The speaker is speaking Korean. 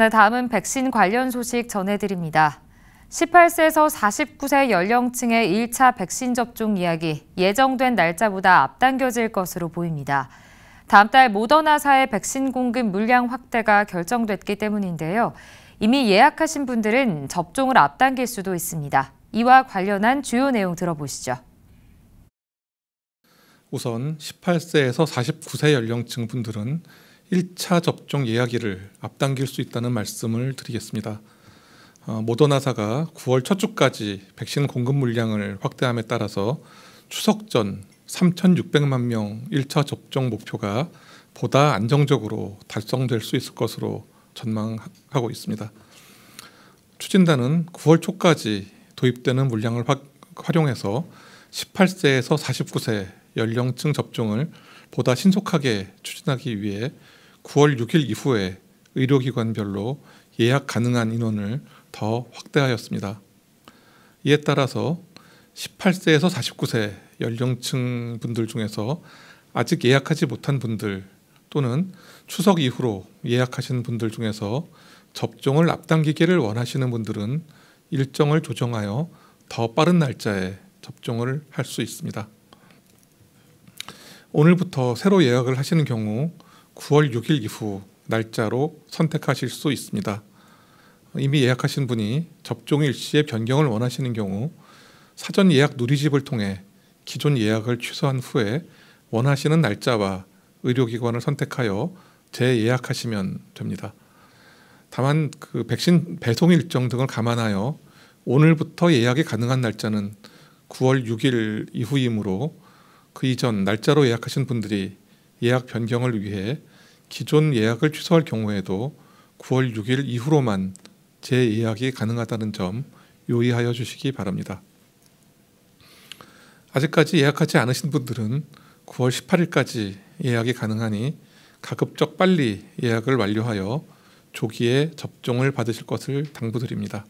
네, 다음은 백신 관련 소식 전해드립니다. 18세에서 49세 연령층의 1차 백신 접종 이야기 예정된 날짜보다 앞당겨질 것으로 보입니다. 다음 달 모더나사의 백신 공급 물량 확대가 결정됐기 때문인데요. 이미 예약하신 분들은 접종을 앞당길 수도 있습니다. 이와 관련한 주요 내용 들어보시죠. 우선 18세에서 49세 연령층 분들은 1차 접종 예약일을 앞당길 수 있다는 말씀을 드리겠습니다. 어, 모더나사가 9월 첫 주까지 백신 공급 물량을 확대함에 따라서 추석 전 3,600만 명 1차 접종 목표가 보다 안정적으로 달성될 수 있을 것으로 전망하고 있습니다. 추진단은 9월 초까지 도입되는 물량을 화, 활용해서 18세에서 49세 연령층 접종을 보다 신속하게 추진하기 위해 9월 6일 이후에 의료기관별로 예약 가능한 인원을 더 확대하였습니다. 이에 따라서 18세에서 49세 연령층 분들 중에서 아직 예약하지 못한 분들 또는 추석 이후로 예약하신 분들 중에서 접종을 앞당기기를 원하시는 분들은 일정을 조정하여 더 빠른 날짜에 접종을 할 수 있습니다. 오늘부터 새로 예약을 하시는 경우 9월 6일 이후 날짜로 선택하실 수 있습니다. 이미 예약하신 분이 접종 일시에 변경을 원하시는 경우 사전 예약 누리집을 통해 기존 예약을 취소한 후에 원하시는 날짜와 의료기관을 선택하여 재예약하시면 됩니다. 다만 그 백신 배송 일정 등을 감안하여 오늘부터 예약이 가능한 날짜는 9월 6일 이후이므로 그 이전 날짜로 예약하신 분들이 예약 변경을 위해 기존 예약을 취소할 경우에도 9월 6일 이후로만 재예약이 가능하다는 점 유의하여 주시기 바랍니다. 아직까지 예약하지 않으신 분들은 9월 18일까지 예약이 가능하니 가급적 빨리 예약을 완료하여 조기에 접종을 받으실 것을 당부드립니다.